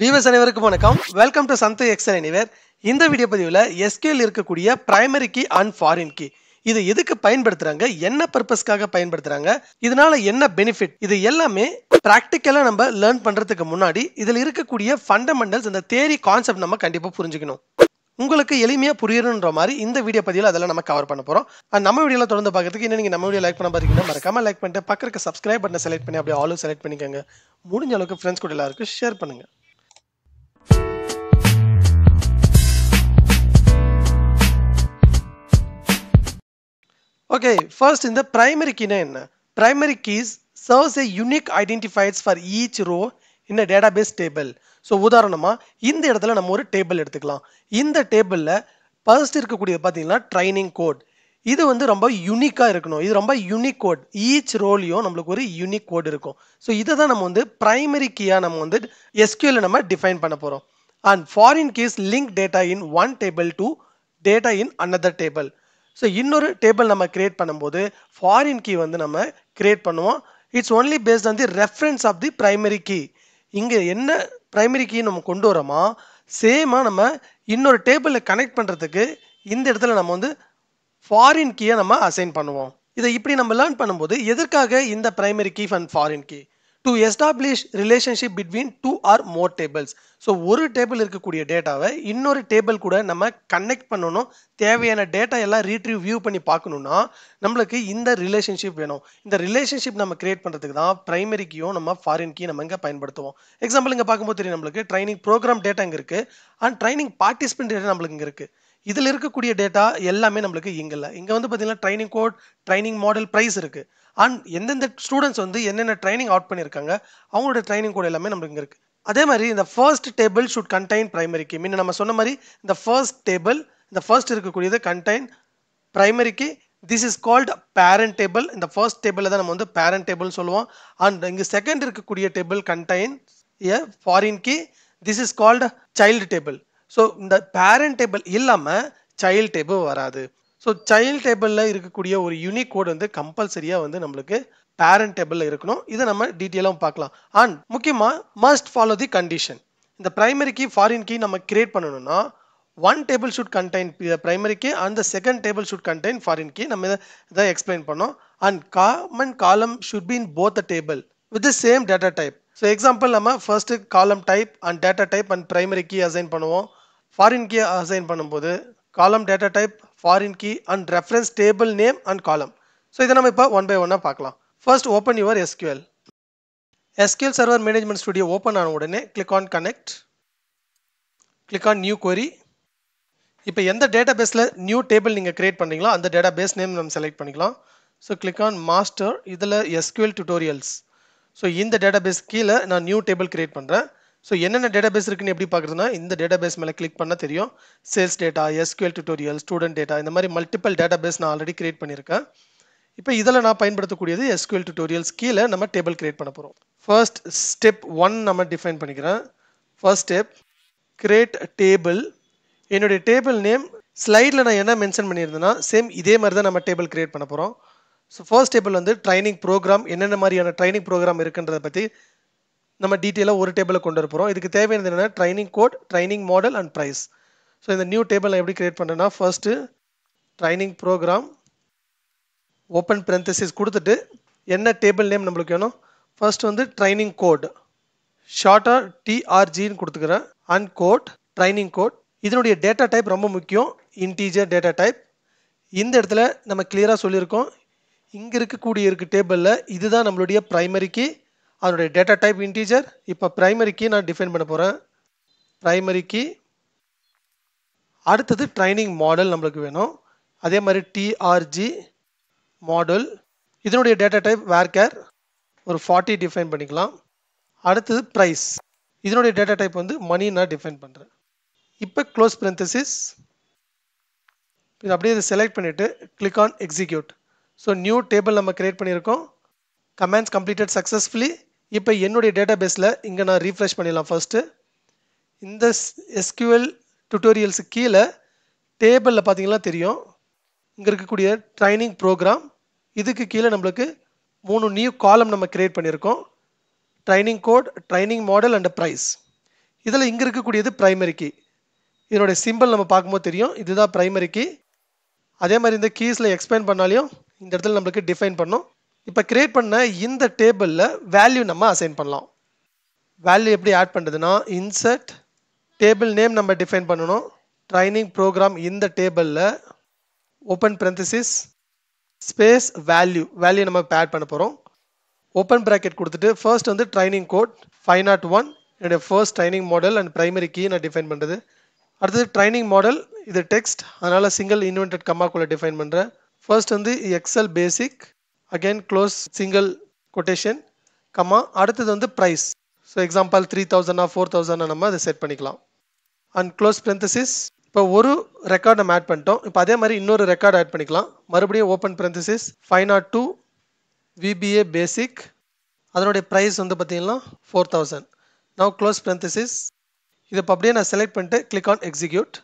Viewers அனைவருக்கும் வணக்கம் welcome to சந்தை எக்ஸல் எனிவேர் இந்த வீடியோ பதிவில் எஸ்கேல் இருக்கக்கூடிய primary key and foreign key இது எதுக்கு பயன்படுத்துறாங்க என்ன பர்பஸ்க்காக பயன்படுத்துறாங்க இதனால என்ன பெனிஃபிட் இது எல்லாமே ப்ராக்டிக்கலாக நம்ம லேர்ன் பண்ணுறதுக்கு முன்னாடி இதில் இருக்கக்கூடிய ஃபண்டமெண்டல்ஸ் இந்த தேரி கான்செப்ட் நம்ம கண்டிப்பாக புரிஞ்சுக்கணும் உங்களுக்கு எளிமையாக புரியணுன்ற மாதிரி இந்த வீடியோ பதிவில் அதெல்லாம் நம்ம கவர் பண்ண போகிறோம் அண்ட் நம்ம வீடியோவில் தொடர்ந்து பார்க்கறதுக்கு இன்னும் நீங்கள் நம்ம வீடியோ லைக் பண்ண பார்த்தீங்கன்னா மறக்காம லைக் பண்ணிட்டு பக்கத்துக்கு சப்ஸ்கிரைப் பண்ண செலக்ட் பண்ணி அப்படியே ஆலோ செலக்ட் பண்ணிக்கோங்க முடிஞ்ச அளவுக்கு ஃப்ரெண்ட்ஸ் கூட எல்லாருக்கும் ஷேர் பண்ணுங்கள் Okay, first in the primary key na Primary keys serves a unique identifiers for each row in a database table. So உதாரணமாக இந்த இடத்துல நம்ம ஒரு டேபிள் எடுத்துக்கலாம் இந்த டேபிளில் ஃபர்ஸ்ட் இருக்கக்கூடிய பார்த்தீங்கன்னா ட்ரைனிங் கோட் இது வந்து ரொம்ப யூனிக்காக இருக்கணும் இது ரொம்ப யூனிக் கோட் ஈச் ரோலையும் நம்மளுக்கு ஒரு யூனிக் கோட் இருக்கும் ஸோ இதை தான் நம்ம வந்து ப்ரைமரி கீயாக நம்ம வந்து எஸ்கியூல நம்ம டிஃபைன் பண்ண போகிறோம் and foreign keys link data in one table to data in another table so இன்னொரு டேபிள் நம்ம கிரியேட் பண்ணும்போது ஃபாரின் கீ வந்து நம்ம கிரியேட் பண்ணுவோம் it's only based on the reference of the primary key இங்கே என்ன ப்ரைமரி கீ நம்ம கொண்டு வரோமோ சேமாக நம்ம இன்னொரு டேபிளில் கனெக்ட் பண்ணுறதுக்கு இந்த இடத்துல நம்ம வந்து ஃபாரின் கீயை நம்ம அசைன் பண்ணுவோம் இதை இப்படி நம்ம லேர்ன் பண்ணும்போது எதற்காக இந்த primary key and foreign key to establish relationship between two or more tables so ஒரு டேபிள் இருக்கக்கூடிய டேட்டாவை இன்னொரு டேபிள் கூட நம்ம கனெக்ட் பண்ணணும் தேவையான டேட்டா எல்லாம் ரீட்ரீவ் வியூ பண்ணி பார்க்கணுன்னா நம்மளுக்கு இந்த ரிலேஷன்ஷிப் வேணும் இந்த ரிலேஷன்ஷிப் நம்ம கிரியேட் பண்ணுறதுக்கு தான் ப்ரைமரி கீயும் நம்ம ஃபாரின் கீ நம்ம இங்கே பயன்படுத்துவோம் எக்ஸாம்பிள் இங்கே பார்க்கும்போது தெரியும் நம்மளுக்கு ட்ரைனிங் ப்ரோக்ராம் டேட்டா இங்கே இருக்குது அண்ட் ட்ரைனிங் பார்ட்டிசிபென்ட் டேட்டா நம்மளுக்கு இங்கே இருக்குது இதில் இருக்கக்கூடிய டேட்டா எல்லாமே நம்மளுக்கு இங்கே இல்லை இங்கே வந்து பார்த்தீங்கன்னா training code training model price இருக்குது அண்ட் எந்தெந்த ஸ்டூடெண்ட்ஸ் வந்து என்னென்ன ட்ரைனிங் அவுட் பண்ணியிருக்காங்க அவங்களோட ட்ரைனிங் கோட் எல்லாமே நம்மளுக்கு இங்கே இருக்குது அதே மாதிரி இந்த first table should contain primary key mean நம்ம சொன்ன மாதிரி இந்த ஃபர்ஸ்ட் டேபிள் இந்த ஃபர்ஸ்ட் இருக்கக்கூடியது contain primary key this is called parent table இந்த ஃபர்ஸ்ட் டேபிளில் தான் நம்ம வந்து பேரண்ட் டேபிள் சொல்லுவோம் அண்ட் இங்கே செகண்ட் இருக்கக்கூடிய table contain a foreign key this is called child table so இந்த பேரண்ட் டேபிள் இல்லாமல் சைல்டு டேபிள் வராது ஸோ சைல்டு டேபிளில் இருக்கக்கூடிய ஒரு யூனிக் கோட் வந்து கம்பல்சரியாக வந்து நம்மளுக்கு பேரண்ட் டேபிளில் இருக்கணும் இதை நம்ம டீட்டெயிலாகவும் பார்க்கலாம் அண்ட் முக்கியமாக மஸ்ட் ஃபாலோ தி கண்டிஷன் இந்த பிரைமரி கீ ஃபாரின் கீ நம்ம கிரியேட் பண்ணணும்னா one table should contain primary key and the second table should contain foreign key நம்ம இதை இதை எக்ஸ்பிளைன் பண்ணோம் and common column should be both the table with the same data type so example நம்ம first column type and data type and primary key assign பண்ணுவோம் foreign key assign பண்ணும்போது column data type foreign key and reference table name and column so இதை நம்ம இப்போ one by ஒன்னாக பார்க்கலாம் First open your SQL. SQL Server Management Studio open ஆன உடனே click on connect. click on new query. இப்போ எந்த டேட்டா நியூ டேபிள் நீங்கள் கிரியேட் பண்ணுறீங்களோ அந்த டேட்டாபேஸ் நேம் நம்ம செலக்ட் பண்ணிக்கலாம் ஸோ கிளிக் ஆன் மாஸ்டர் இதில் எஸ்கியூஎல் டியூட்டோரியல்ஸ் ஸோ இந்த டேட்டாபேஸ் கீழே நான் நியூ டேபிள் கிரியேட் பண்ணுறேன் ஸோ என்னென்ன டேட்டாபேஸ் இருக்குன்னு எப்படி பார்க்குறதுனா இந்த டேட்டா பேஸ் மேலே கிளிக் பண்ணால் தெரியும் sales data SQL tutorial student data இந்த மாதிரி மல்டிபிள் டேட்டா பேஸ் நான் ஆல்ரெடி கிரியேட் பண்ணியிருக்கேன் இப்போ இதில் நான் பயன்படுத்தக்கூடியது எஸ்கியூஎல் டியூட்டோரியல்ஸ் கீழே நம்ம டேபிள் கிரியேட் பண்ண போகிறோம் ஃபர்ஸ்ட் ஸ்டெப் ஒன் நம்ம டிஃபைன் பண்ணிக்கிறேன் ஃபர்ஸ்ட் ஸ்டெப் கிரியேட் டேபிள் என்னுடைய டேபிள் நேம் ஸ்லைடில் நான் என்ன மென்ஷன் பண்ணியிருந்தேன்னா சேம் இதே மாதிரி தான் நம்ம டேபிள் கிரியேட் பண்ண போகிறோம் ஸோ ஃபர்ஸ்ட் டேபிள் வந்து ட்ரைனிங் ப்ரோக்ராம் என்னென்ன மாதிரியான ட்ரைனிங் ப்ரோக்ராம் இருக்குன்றதை பற்றி நம்ம டீட்டெயிலாக ஒரு டேபிளை கொண்டு வரப்போகிறோம் இதுக்கு தேவையானது என்னென்னா training code training model and price so இந்த நியூ டேபிள் நான் எப்படி கிரியேட் பண்ணுறேன்னா first training program open parenthesis கொடுத்துட்டு என்ன டேபிள் நேம் நம்மளுக்கு வேணும் ஃபர்ஸ்ட் வந்து ட்ரைனிங் கோட் ஷார்ட்டாக டிஆர்ஜின்னு கொடுத்துக்கிறேன் அண்ட் கோட் ட்ரைனிங் கோட் இதனுடைய டேட்டா டைப் ரொம்ப முக்கியம் இன்டீஜர் டேட்டா டைப் இந்த இடத்துல நம்ம கிளியராக சொல்லியிருக்கோம் இங்கே இருக்கக்கூடிய இருக்க டேபிளில் இதுதான் நம்மளுடைய ப்ரைமரிக்கு அதனுடைய டேட்டா டைப் இன்டீஜர் இப்போ ப்ரைமரிக்கு நான் டிஃபைன் பண்ண போகிறேன் ப்ரைமரிக்கு அடுத்தது ட்ரைனிங் மாடல் நம்மளுக்கு வேணும் அதே மாதிரி டிஆர்ஜி மாடல் இதனுடைய டேட்டா டைப் வேர்கேர் ஒரு ஃபார்ட்டி டிஃபைன் பண்ணிக்கலாம் அடுத்தது ப்ரைஸ் இதனுடைய டேட்டா டைப் வந்து மணி நான் டிஃபைன் பண்ணுறேன் இப்போ க்ளோஸ் பிரந்தசிஸ் இது அப்படியே இதை செலக்ட் பண்ணிவிட்டு click on execute so new table நம்ம க்ரியேட் பண்ணியிருக்கோம் கமெண்ட்ஸ் கம்ப்ளீட்டட் சக்ஸஸ்ஃபுல்லி இப்போ என்னுடைய டேட்டா பேஸில் இங்கே நான் ரீஃப்ரெஷ் பண்ணிடலாம் ஃபஸ்ட்டு இந்த எஸ்கியூஎல் டுட்டோரியல்ஸுக்கு கீழே டேபிளில் பார்த்தீங்கன்னா தெரியும் இங்கே இருக்கக்கூடிய ட்ரைனிங் ப்ரோக்ராம் இதுக்கு கீழே நம்மளுக்கு மூணு நியூ காலம் நம்ம கிரியேட் பண்ணியிருக்கோம் training code training model and price இதில் இங்கே இருக்கக்கூடியது ப்ரைமரி கீ இதனுடைய சிம்பிள் நம்ம பார்க்கும்போது தெரியும் இதுதான் ப்ரைமரி கீ அதே மாதிரி இந்த கீஸில் எக்ஸ்பிளைன் பண்ணாலையும் இந்த இடத்துல நம்மளுக்கு டிஃபைன் பண்ணும் இப்போ கிரியேட் பண்ண இந்த டேபிளில் வேல்யூ நம்ம அசைன் பண்ணலாம் வேல்யூ எப்படி ஆட் பண்ணுறதுன்னா இன்சர்ட் டேபிள் நேம் நம்ம டிஃபைன் பண்ணணும் ட்ரைனிங் ப்ரோக்ராம் இந்த டேபிளில் open parenthesis space value value நம்ம ஆட் பண்ண போகிறோம் ஓப்பன் ப்ராக்கெட் கொடுத்துட்டு ஃபர்ஸ்ட் வந்து training code five nought one என்னுடைய first training model and primary key நான் டிஃபைன் பண்ணுறது அடுத்தது ட்ரைனிங் மாடல் இது டெக்ஸ்ட் அதனால் சிங்கிள் இன்வென்டட் கம்மாக்குள்ளே டிஃபைன் பண்ணுறேன் ஃபர்ஸ்ட் வந்து Excel basic again close single quotation comma அடுத்தது வந்து price so example three தௌசண்டா four தௌசண்டா நம்ம அதை செட் பண்ணிக்கலாம் அண்ட் க்ளோஸ் பிரெந்தசிஸ் இப்போ ஒரு ரெக்கார்ட் நம்ம ஆட் பண்ணிட்டோம் இப்போ அதே மாதிரி இன்னொரு ரெக்கார்ட் ஆட் பண்ணிக்கலாம் மறுபடியும் open parenthesis five nought two VBA basic அதனுடைய ப்ரைஸ் வந்து பார்த்தீங்கன்னா ஃபோர் தௌசண்ட் நான் க்ளோஸ் பிரந்தசிஸ் இதை இப்போ அப்படியே நான் செலக்ட் பண்ணிட்டு click on execute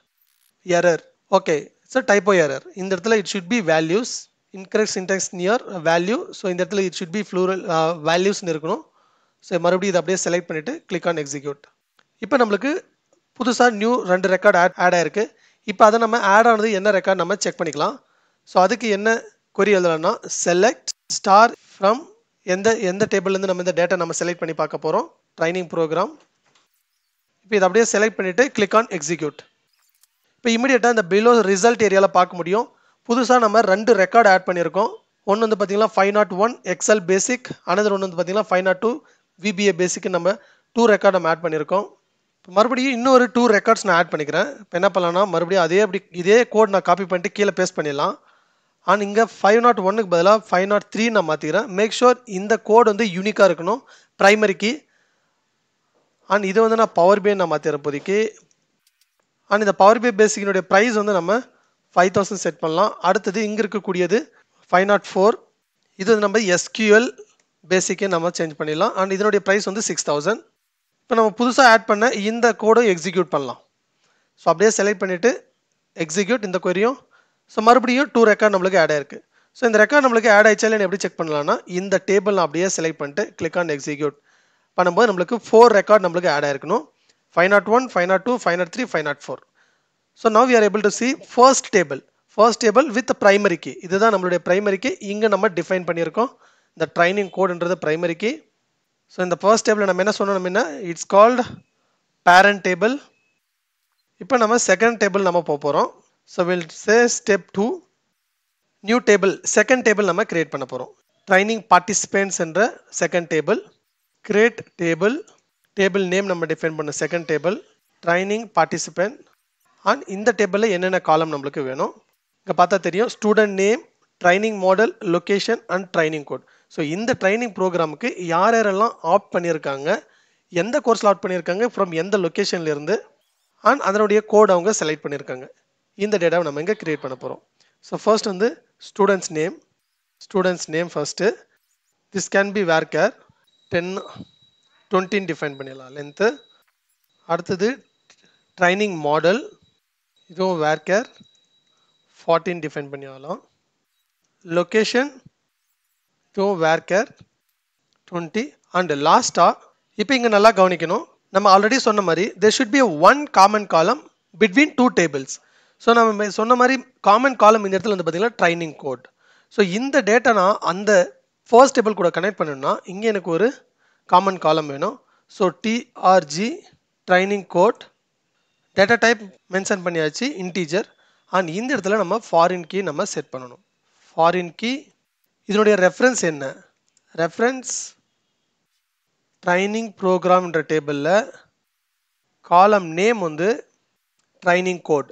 error okay so typo error இந்த இடத்துல it should be values incorrect syntax near value so இந்த இடத்துல இட் ஷுட் பி ஃப்ளூரல் வேல்யூஸ்னு இருக்கணும் ஸோ மறுபடியும் இதை அப்படியே செலக்ட் பண்ணிவிட்டு கிளிக் ஆன் எக்ஸிக்யூட் இப்போ நம்மளுக்கு புதுசாக நியூ ரெண்டு ரெக்கார்டு ஆட் ஆட் ஆயிருக்கு இப்போ அதை நம்ம ஆட் ஆனது என்ன ரெக்கார்டு நம்ம செக் பண்ணிக்கலாம் ஸோ அதுக்கு என்ன கொரி எழுதலாம்னா செலக்ட் ஸ்டார் ஃப்ரம் எந்த எந்த டேபிள்லேருந்து நம்ம இந்த டேட்டா நம்ம செலக்ட் பண்ணி பார்க்க போகிறோம் ட்ரைனிங் ப்ரோக்ராம் இப்போ இதை அப்படியே செலக்ட் பண்ணிவிட்டு கிளிக் ஆன் எக்ஸிக்யூட் இப்போ இமீடியட்டாக இந்த பிலோ ரிசல்ட் ஏரியாவில் பார்க்க முடியும் புதுசாக நம்ம ரெண்டு ரெக்கார்டு ஆட் பண்ணியிருக்கோம் ஒன்று வந்து பார்த்திங்கன்னா five nought one Excel basic another ஒன்று வந்து பார்த்திங்கன்னா ஃபைவ் நாட் டூ விபிஏ பேசிக்கு நம்ம டூ ரெக்கார்டு நம்ம ஆட் பண்ணியிருக்கோம் மறுபடியும் இன்னொரு டூ ரெக்கார்ட்ஸ் நான் ஆட் பண்ணிக்கிறேன் இப்போ என்ன பண்ணலாம்னா மறுபடியும் அதே அப்படி இதே கோட் நான் காப்பி பண்ணிட்டு கீழே பேஸ்ட் பண்ணிடலாம் ஆனால் இங்கே ஃபைவ் நாட் ஒன்னுக்கு பதிலாக ஃபைவ் நாட் த்ரீ நான் மாற்றிக்கிறேன் மேக் ஷோர் இந்த கோட் வந்து யூனிக்காக இருக்கணும் ப்ரைமரிக்கு அண்ட் இதை வந்து நான் பவர் பே நான் மாற்றிடுறேன் இப்போதைக்கு அண்ட் இந்த பவர் பே பேசிக்கினுடைய ப்ரைஸ் வந்து நம்ம ஃபைவ் தௌசண்ட் செட் பண்ணலாம் அடுத்தது இங்கே இருக்கக்கூடியது ஃபைவ் நாட் ஃபோர் இது வந்து நம்ம எஸ்கியூஎல் பேசிக்கே நம்ம சேஞ்ச் பண்ணிடலாம் அண்ட் இதனுடைய ப்ரைஸ் வந்து சிக்ஸ் தௌசண்ட் இப்போ நம்ம புதுசாக ஆட் பண்ண இந்த கோடை எக்ஸிக்யூட் பண்ணலாம் ஸோ அப்படியே செலக்ட் பண்ணிவிட்டு எக்ஸிக்யூட் இந்த கொரியும் ஸோ மறுபடியும் டூ ரெக்கார்ட் நம்மளுக்கு ஆட் ஆயிருக்கு ஸோ இந்த ரெக்கார்ட் நம்மளுக்கு ஆட் ஆயிடுச்சா எப்படி செக் பண்ணலாம்னா இந்த டேபிள் நான் அப்படியே செலக்ட் பண்ணிட்டு கிளிக் ஆன் எக்ஸிக்யூட் பண்ணும்போது நம்மளுக்கு ஃபோர் ரெக்கார்ட் நம்மளுக்கு ஆட் ஆயிருக்கணும் five nought one five nought two five nought three five nought four so now you are able to see first table first table with ப்ரைமரிக்கு இதுதான் நம்மளுடைய ப்ரைமரிக்கு இங்கே நம்ம டிஃபைன் பண்ணியிருக்கோம் இந்த ட்ரைனிங் கோடுன்றது ப்ரைமரிக்கு ஸோ இந்த ஃபர்ஸ்ட் டேபிள் நம்ம என்ன சொன்னோம் இட்ஸ் கால்டு பேரண்ட் டேபிள் இப்போ நம்ம செகண்ட் டேபிள் நம்ம போக போகிறோம் so we'll say step two new table second table நம்ம கிரியேட் பண்ண போகிறோம் ட்ரைனிங் பார்ட்டிசிபென்ட்ஸ் என்ற second table create table table name நம்ம டிஃபைன் பண்ண second table training participant and இந்த டேபிளில் என்னென்ன காலம் நம்மளுக்கு வேணும் இங்கே பார்த்தா தெரியும் student name training model location and training code so இந்த ட்ரைனிங் ப்ரோக்ராமுக்கு யார் யாரெல்லாம் ஆப்ட் பண்ணியிருக்காங்க எந்த கோர்ஸில் ஆட் பண்ணியிருக்காங்க ஃப்ரம் எந்த லொக்கேஷன்லேருந்து அண்ட் அதனுடைய கோட் அவங்க செலக்ட் பண்ணியிருக்காங்க இந்த டேட்டாவை நம்ம இங்கே க்ரியேட் பண்ண போகிறோம் ஸோ ஃபர்ஸ்ட் வந்து students name students name first this can be varchar ten டுவெண்ட்டின் டிஃபைன் பண்ணிடலாம் லென்த்து அடுத்தது ட்ரைனிங் மாடல் இதுவும் வேர் கேர் ஃபார்ட்டின் டிஃபைன் பண்ணிடலாம் location two varchar twenty and லாஸ்ட்டாக இப்போ இங்கே நல்லா கவனிக்கணும் நம்ம ஆல்ரெடி சொன்ன மாதிரி there should be one common column between two tables so நம்ம சொன்ன மாதிரி காமன் காலம் இந்த இடத்துல வந்து பார்த்திங்கன்னா ட்ரைனிங் கோட் ஸோ இந்த டேட்டா நான் அந்த ஃபர்ஸ்ட் டேபிள் கூட கனெக்ட் பண்ணணும்னா இங்கே எனக்கு ஒரு காமன் காலம் வேணும் so TRG training code data type mention பண்ணியாச்சு இன்டீஜர் அண்ட் இந்த இடத்துல நம்ம ஃபாரின் கீ நம்ம செட் பண்ணணும் ஃபாரின் கீ இதனுடைய ரெஃபரன்ஸ் என்ன ரெஃபரன்ஸ் ட்ரைனிங் ப்ரோக்ராம்ன்ற டேபிளில் காலம் நேம் வந்து training code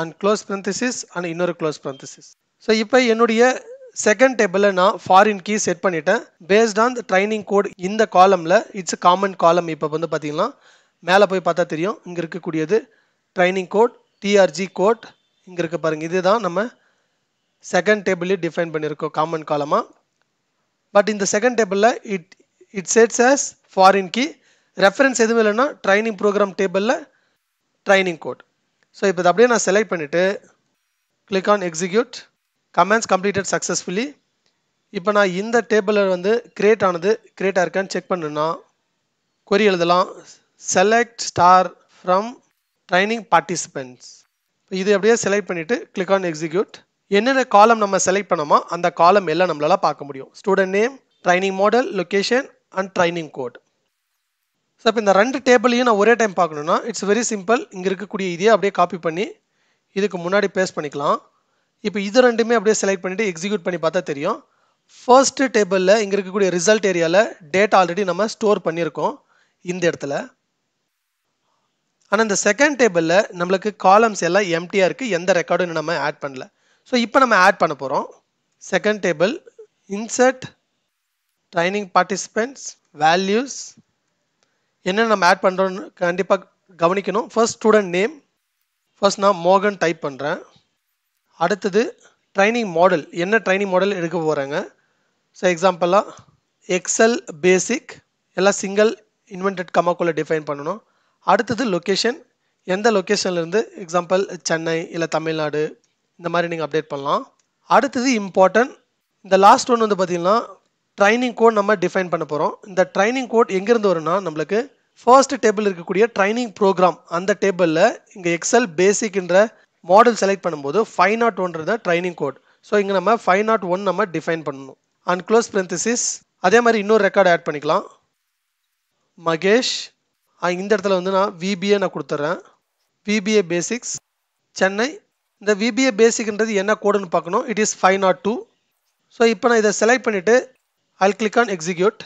and close parenthesis and இன்னொரு க்ளோஸ் பிரந்தசிஸ் ஸோ இப்போ என்னுடைய செகண்ட் டேபிளில் நான் ஃபாரின் கீ செட் பண்ணிட்டேன் based on the training code இந்த காலமில் இட்ஸ் காமன் காலம் இப்போ வந்து பார்த்திங்கன்னா மேலே போய் பார்த்தா தெரியும் இங்கே இருக்கக்கூடியது ட்ரைனிங் கோட் டிஆர்ஜி கோட் இங்கே இருக்க பாருங்கள் இதுதான் நம்ம செகண்ட் டேபிள்லேயும் டிஃபைன் பண்ணியிருக்கோம் காமன் காலமாக பட் இந்த செகண்ட் டேபிளில் it it sets as foreign key reference எதுவும் இல்லைன்னா ட்ரைனிங் ப்ரோக்ராம் டேபிளில் ட்ரைனிங் கோட் ஸோ இப்போ இதை அப்படியே நான் செலக்ட் பண்ணிவிட்டு click on execute commands completed successfully இப்போ நான் இந்த டேபிளில் வந்து கிரியேட் ஆனது கிரியேட் இருக்கான்னு செக் பண்ணுன்னா கொரி எழுதலாம் select star from training participants இது அப்படியே செலக்ட் பண்ணிவிட்டு கிளிக் ஆன் எக்ஸிக்யூட் என்னென்ன காலம் நம்ம செலக்ட் பண்ணோமோ அந்த காலம் எல்லாம் நம்மளால் பார்க்க முடியும் student name training model location and training code so இப்போ இந்த ரெண்டு டேபிளையும் நான் ஒரே டைம் பார்க்கணுன்னா இட்ஸ் வெரி சிம்பிள் இங்கே இருக்கக்கூடிய இதையே அப்படியே காப்பி பண்ணி இதுக்கு முன்னாடி பேஸ்ட் பண்ணிக்கலாம் இப்போ இது ரெண்டுமே அப்படியே செலக்ட் பண்ணிவிட்டு எக்ஸிக்யூட் பண்ணி பார்த்தா தெரியும் ஃபர்ஸ்ட்டு டேபிளில் இங்கே இருக்கக்கூடிய ரிசல்ட் ஏரியாவில் டேட்டா ஆல்ரெடி நம்ம ஸ்டோர் பண்ணியிருக்கோம் இந்த இடத்துல ஆனால் இந்த செகண்ட் டேபிளில் நம்மளுக்கு காலம்ஸ் எல்லாம் எம்டியாக இருக்குது எந்த ரெக்கார்டும் நம்ம ஆட் பண்ணல ஸோ இப்போ நம்ம ஆட் பண்ண போகிறோம் second table insert training participants values என்ன நம்ம ஆட் பண்ணுறோன்னு கண்டிப்பாக கவனிக்கணும் ஃபர்ஸ்ட் ஸ்டூடெண்ட் நேம் ஃபர்ஸ்ட் நான் மோகன் டைப் பண்ணுறேன் அடுத்தது ட்ரைனிங் மாடல் என்ன ட்ரைனிங் மாடல் எடுக்க போகிறாங்க ஸோ எக்ஸாம்பிளாக எக்ஸல் பேசிக் எல்லாம் சிங்கிள் இன்வென்டட் கமாக்குள்ளே டிஃபைன் பண்ணணும் அடுத்தது லொக்கேஷன் எந்த லொக்கேஷன்லேருந்து எக்ஸாம்பிள் சென்னை இல்லை தமிழ்நாடு இந்த மாதிரி நீங்கள் அப்டேட் பண்ணலாம் அடுத்தது இம்பார்ட்டன்ட் இந்த லாஸ்ட் ஒன்று வந்து பார்த்திங்கன்னா ட்ரைனிங் கோட் நம்ம டிஃபைன் பண்ண போகிறோம் இந்த ட்ரைனிங் கோட் எங்கேருந்து வரும்னா நம்மளுக்கு ஃபர்ஸ்ட் டேபிள் இருக்கக்கூடிய ட்ரைனிங் ப்ரோக்ராம் அந்த டேபிளில் இங்கே எக்ஸல் பேசிக்ன்ற மாடல் செலக்ட் பண்ணும்போது ஃபைவ் நாட் ஒன்றது ட்ரைனிங் கோட் ஸோ இங்கே நம்ம ஃபைவ் நாட் ஒன் நம்ம டிஃபைன் பண்ணணும் அண்ட் க்ளோஸ் பிரெந்தசிஸ் அதே மாதிரி இன்னொரு ரெக்கார்டு ஆட் பண்ணிக்கலாம் மகேஷ் இந்த இடத்துல வந்து நான் விபிஏ நான் கொடுத்துட்றேன் விபிஏ பேசிக்ஸ் சென்னை இந்த விபிஏ பேசிக்ன்றது என்ன கோடுன்னு பார்க்கணும் it is five nought two so இப்போ நான் இதை செலக்ட் பண்ணிவிட்டு அல் click on execute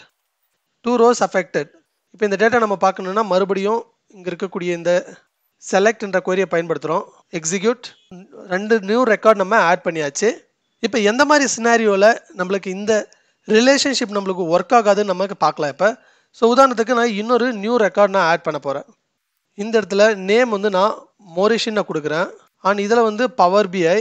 two rows affected இப்போ இந்த டேட்டா நம்ம பார்க்கணுன்னா மறுபடியும் இங்கே இருக்கக்கூடிய இந்த செலக்ட்ன்ற கொரியை பயன்படுத்துகிறோம் எக்ஸிக்யூட் ரெண்டு நியூ ரெக்கார்ட் நம்ம ஆட் பண்ணியாச்சு இப்போ எந்த மாதிரி சினாரியோவில் நம்மளுக்கு இந்த ரிலேஷன்ஷிப் நம்மளுக்கு ஒர்க் ஆகாதுன்னு நமக்கு பார்க்கலாம் இப்போ ஸோ உதாரணத்துக்கு நான் இன்னொரு நியூ ரெக்கார்ட் நான் ஆட் பண்ண போகிறேன் இந்த இடத்துல நேம் வந்து நான் மோரிஷின்னு நான் கொடுக்குறேன் அண்ட் இதில் வந்து பவர் பிஐ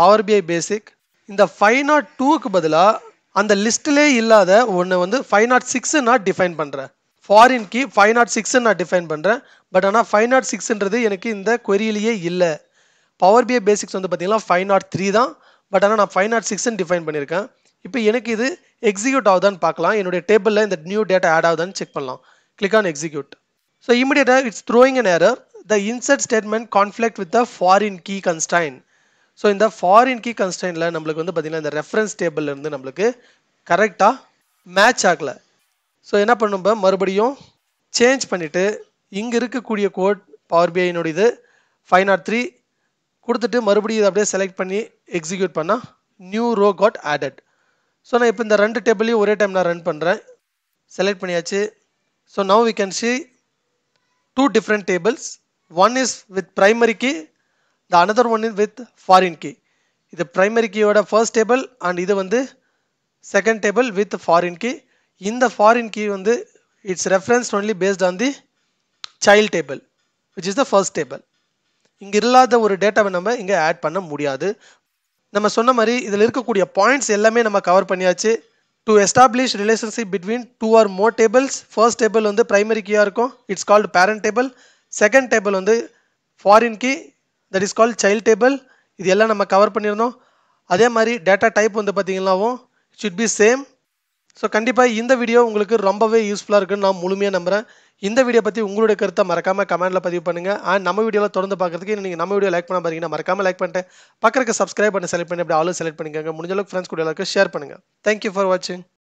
பவர் பிஐ பேசிக் இந்த ஃபைவ் நாட் டூக்கு பதிலாக அந்த லிஸ்ட்லே இல்லாத ஒன்று வந்து ஃபைவ் நாட் சிக்ஸு நான் டிஃபைன் பண்ணுறேன் ஃபாரின் கீ ஃபைவ் நாட் சிக்ஸுன்னு நான் டிஃபைன் பண்ணுறேன் பட் ஆனால் ஃபைவ் நாட் சிக்ஸுன்றது எனக்கு இந்த கொரியிலேயே இல்லை பவர் பிஐ பேசிக்ஸ் வந்து பார்த்திங்கன்னா ஃபைவ் நாட் த்ரீ தான் பட் ஆனால் நான் ஃபைவ் நாட் சிக்ஸ்ன்னு டிஃபைன் பண்ணியிருக்கேன் இப்போ எனக்கு இது எக்ஸிக்யூட் ஆகுதான்னு பார்க்கலாம் என்னுடைய டேபிளில் இந்த நியூ டேட்டா ஆட் ஆகுதான்னு செக் பண்ணலாம் கிளிக் ஆன் எக்ஸிக்யூட் ஸோ இமீடியட்டாக it's throwing an error the insert statement conflict with the foreign key constraint so இந்த ஃபாரின் கீ கன்ஸ்டன்ட்டில் நம்மளுக்கு வந்து பார்த்திங்கன்னா இந்த ரெஃபரன்ஸ் டேபிள்லேருந்து நம்மளுக்கு கரெக்டாக மேட்ச் ஆகலை ஸோ என்ன பண்ணும்ப மறுபடியும் சேஞ்ச் பண்ணிவிட்டு இங்கே இருக்கக்கூடிய கோட் பவர் பிஐனுடையது ஃபைவ் நாட் த்ரீ கொடுத்துட்டு மறுபடியும் இதை அப்படியே செலக்ட் பண்ணி எக்ஸிக்யூட் பண்ணால் new row got added so நான் இப்போ இந்த ரெண்டு டேபிளையும் ஒரே டைம் நான் ரன் பண்ணுறேன் செலக்ட் பண்ணியாச்சு so now we can see two different tables one is with primary key the another one is with foreign key இது பிரைமரி கீயோட ஃபர்ஸ்ட் டேபிள் அண்ட் இது வந்து second table with foreign key இந்த foreign key வந்து it's reference only based on the child table which is the first table இங்கே இல்லாத ஒரு டேட்டாவை நம்ம இங்கே ஆட் பண்ண முடியாது நம்ம சொன்ன மாதிரி இதில் இருக்கக்கூடிய பாயிண்ட்ஸ் எல்லாமே நம்ம கவர் பண்ணியாச்சு to establish relationship between two or more tables first table வந்து பிரைமரி கீயாக இருக்கும் it's called parent table second table வந்து foreign key that is call child table இது எல்லாம் நம்ம கவர் பண்ணியிருந்தோம் அதே மாதிரி டேட்டா டைப் வந்து பார்த்தீங்கன்னாவும் ஷுட் பி சேம் ஸோ கண்டிப்பாக இந்த வீடியோ உங்களுக்கு ரொம்பவே யூஸ்ஃபுல்லாக இருக்குன்னு நான் முழுமையாக நம்புகிறேன் இந்த வீடியோ பற்றி உங்களுடைய கருத்தை மறக்காமல் கமெண்ட்டில் பதிவு பண்ணுங்கள் அண்ட் நம்ம வீடியோவில் தொடர்ந்து பார்க்குறதுக்கு நீங்கள் நம்ம வீடியோ லைக் பண்ண பார்த்தீங்கன்னா மறக்காமல் லைக் பண்ணிட்டேன் பக்கத்துக்கு சப்ஸ்கிரைப் பண்ணி செலக்ட் பண்ணி அப்படி ஆளும் செலக்ட் பண்ணிக்கோங்க முடிஞ்சளவுக்கு ஃப்ரெண்ட்ஸ் கூட எல்லாருக்கும் ஷேர் பண்ணுங்கள் தேங்க்யூ ஃபார் வாட்சிங்